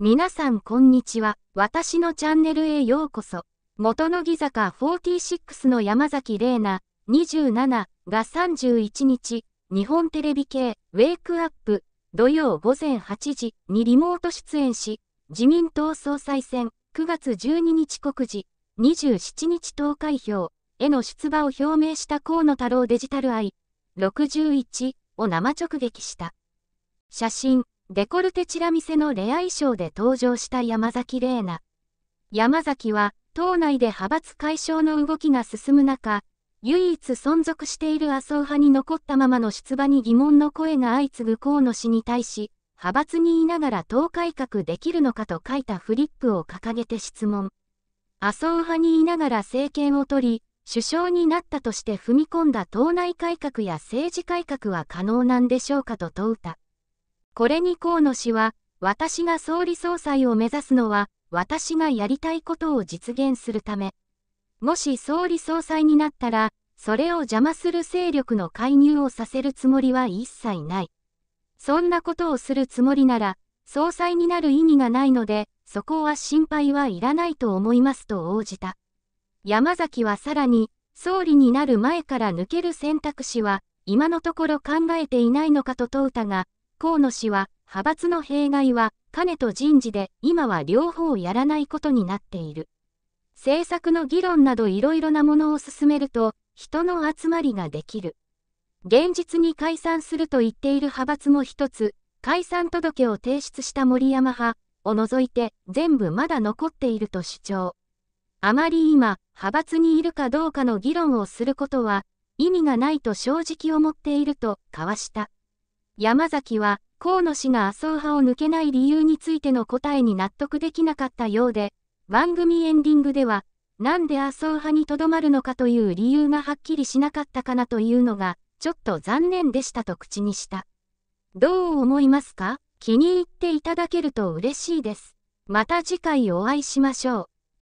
皆さんこんにちは。私のチャンネルへようこそ。元乃木坂46の山崎玲奈27が31日、日本テレビ系ウェイクアップ土曜午前8時にリモート出演し、自民党総裁選9月12日告示、27日投開票への出馬を表明した河野太郎デジタル愛61を生直撃した。写真デコルテチラ見せのレア衣装で登場した山崎玲奈。山崎は、党内で派閥解消の動きが進む中、唯一存続している麻生派に残ったままの出馬に疑問の声が相次ぐ河野氏に対し、派閥にいながら党改革できるのかと書いたフリップを掲げて質問。麻生派にいながら政権を取り、首相になったとして踏み込んだ党内改革や政治改革は可能なんでしょうかと問うた。これに河野氏は、私が総理総裁を目指すのは、私がやりたいことを実現するため。もし総理総裁になったら、それを邪魔する勢力の介入をさせるつもりは一切ない。そんなことをするつもりなら、総裁になる意味がないので、そこは心配はいらないと思いますと応じた。山崎はさらに、総理になる前から抜ける選択肢は、今のところ考えていないのかと問うたが、河野氏は、派閥の弊害は、金と人事で、今は両方やらないことになっている。政策の議論などいろいろなものを進めると、人の集まりができる。現実に解散すると言っている派閥も一つ、解散届を提出した森山派を除いて全部まだ残っていると主張。あまり今、派閥にいるかどうかの議論をすることは意味がないと正直思っていると交わした。山崎は、河野氏が麻生派を抜けない理由についての答えに納得できなかったようで、番組エンディングでは、なんで麻生派にとどまるのかという理由がはっきりしなかったかなというのが、ちょっと残念でしたと口にした。どう思いますか気に入っていただけると嬉しいです。また次回お会いしましょう。